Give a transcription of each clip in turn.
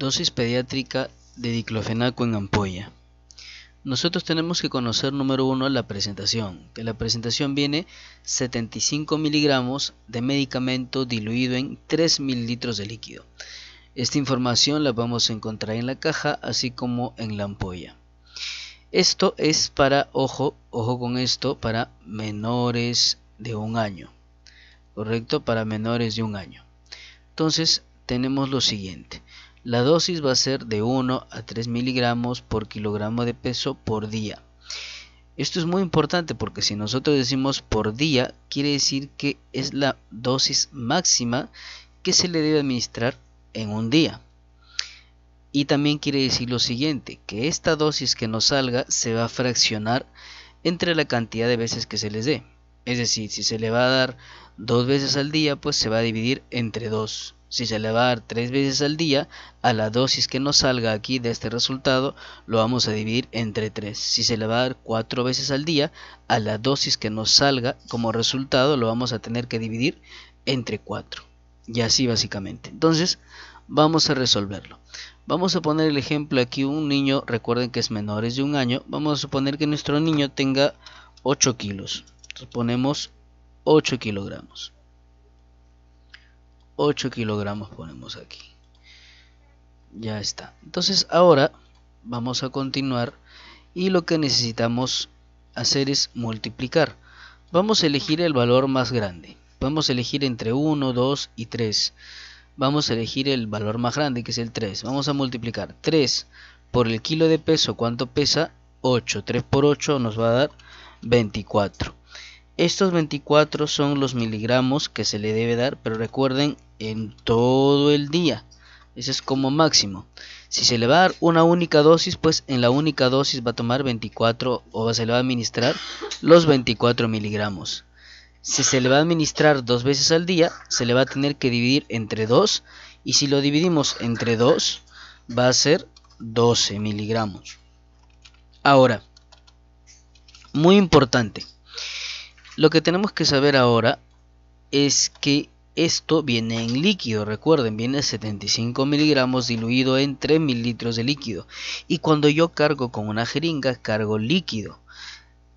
Dosis pediátrica de diclofenaco en ampolla. Nosotros tenemos que conocer, número uno, la presentación, que la presentación viene 75 miligramos de medicamento diluido en 3 mililitros de líquido. Esta información la vamos a encontrar en la caja, así como en la ampolla. Esto es para, ojo, ojo con esto, para menores de un año. ¿Correcto? Para menores de un año. Entonces, tenemos lo siguiente. La dosis va a ser de 1 a 3 miligramos por kilogramo de peso por día. Esto es muy importante porque si nosotros decimos por día, quiere decir que es la dosis máxima que se le debe administrar en un día. Y también quiere decir lo siguiente, que esta dosis que nos salga se va a fraccionar entre la cantidad de veces que se les dé. Es decir, si se le va a dar dos veces al día, pues se va a dividir entre dos. Si se le va a dar tres veces al día, a la dosis que nos salga aquí de este resultado lo vamos a dividir entre 3. Si se le va a dar cuatro veces al día, a la dosis que nos salga como resultado lo vamos a tener que dividir entre 4. Y así básicamente. Entonces, vamos a resolverlo. Vamos a poner el ejemplo aquí, un niño, recuerden que es menores de un año, vamos a suponer que nuestro niño tenga 8 kilos. Suponemos ponemos 8 kilogramos. 8 kilogramos ponemos aquí ya está entonces ahora vamos a continuar y lo que necesitamos hacer es multiplicar vamos a elegir el valor más grande podemos elegir entre 1, 2 y 3 vamos a elegir el valor más grande que es el 3 vamos a multiplicar 3 por el kilo de peso cuánto pesa 8 3 por 8 nos va a dar 24 estos 24 son los miligramos que se le debe dar, pero recuerden, en todo el día. Ese es como máximo. Si se le va a dar una única dosis, pues en la única dosis va a tomar 24 o se le va a administrar los 24 miligramos. Si se le va a administrar dos veces al día, se le va a tener que dividir entre 2 y si lo dividimos entre 2 va a ser 12 miligramos. Ahora, muy importante, lo que tenemos que saber ahora es que esto viene en líquido, recuerden, viene 75 miligramos diluido en 3 mililitros de líquido. Y cuando yo cargo con una jeringa, cargo líquido.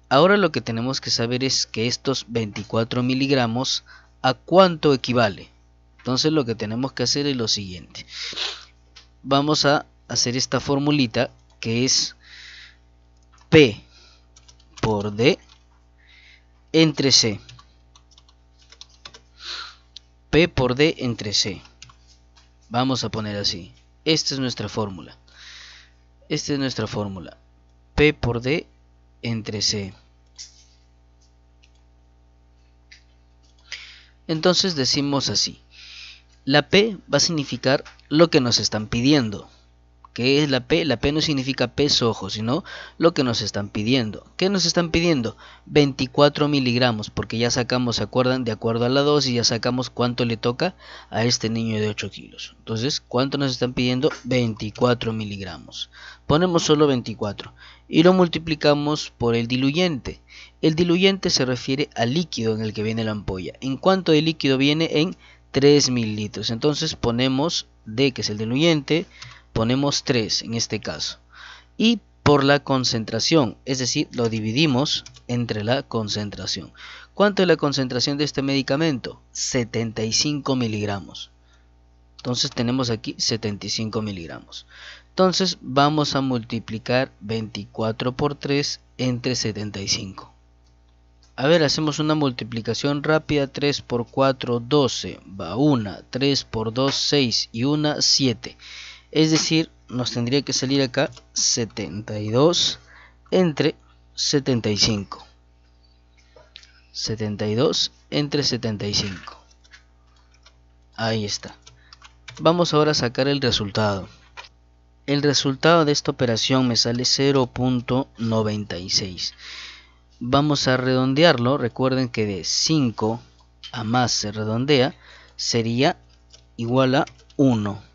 Ahora lo que tenemos que saber es que estos 24 miligramos, ¿a cuánto equivale? Entonces lo que tenemos que hacer es lo siguiente. Vamos a hacer esta formulita que es P por D entre C. P por D entre C. Vamos a poner así. Esta es nuestra fórmula. Esta es nuestra fórmula. P por D entre C. Entonces decimos así. La P va a significar lo que nos están pidiendo. ¿Qué es la P? La P no significa peso, ojo, sino lo que nos están pidiendo. ¿Qué nos están pidiendo? 24 miligramos, porque ya sacamos, ¿se acuerdan? De acuerdo a la dosis, ya sacamos cuánto le toca a este niño de 8 kilos. Entonces, ¿cuánto nos están pidiendo? 24 miligramos. Ponemos solo 24 y lo multiplicamos por el diluyente. El diluyente se refiere al líquido en el que viene la ampolla. ¿En cuánto de líquido viene? En 3 mililitros. Entonces ponemos D, que es el diluyente, ponemos 3 en este caso. Y por la concentración, es decir, lo dividimos entre la concentración. ¿Cuánto es la concentración de este medicamento? 75 miligramos. Entonces tenemos aquí 75 miligramos. Entonces vamos a multiplicar 24 por 3 entre 75. A ver, hacemos una multiplicación rápida. 3 por 4, 12. Va 1. 3 por 2, 6. Y 1, 7 es decir nos tendría que salir acá 72 entre 75 72 entre 75 ahí está vamos ahora a sacar el resultado el resultado de esta operación me sale 0.96 vamos a redondearlo recuerden que de 5 a más se redondea sería igual a 1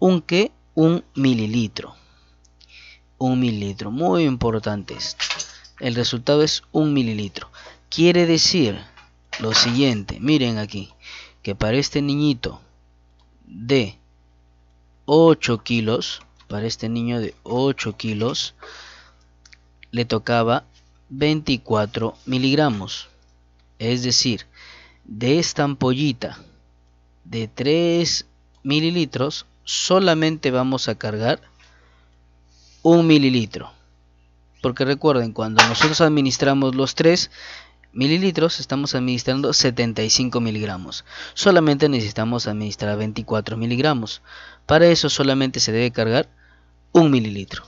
¿Un qué? Un mililitro. Un mililitro, muy importante esto. El resultado es un mililitro. Quiere decir lo siguiente, miren aquí, que para este niñito de 8 kilos, para este niño de 8 kilos, le tocaba 24 miligramos. Es decir, de esta ampollita de 3 mililitros solamente vamos a cargar un mililitro. Porque recuerden, cuando nosotros administramos los 3 mililitros, estamos administrando 75 miligramos. Solamente necesitamos administrar 24 miligramos. Para eso solamente se debe cargar un mililitro.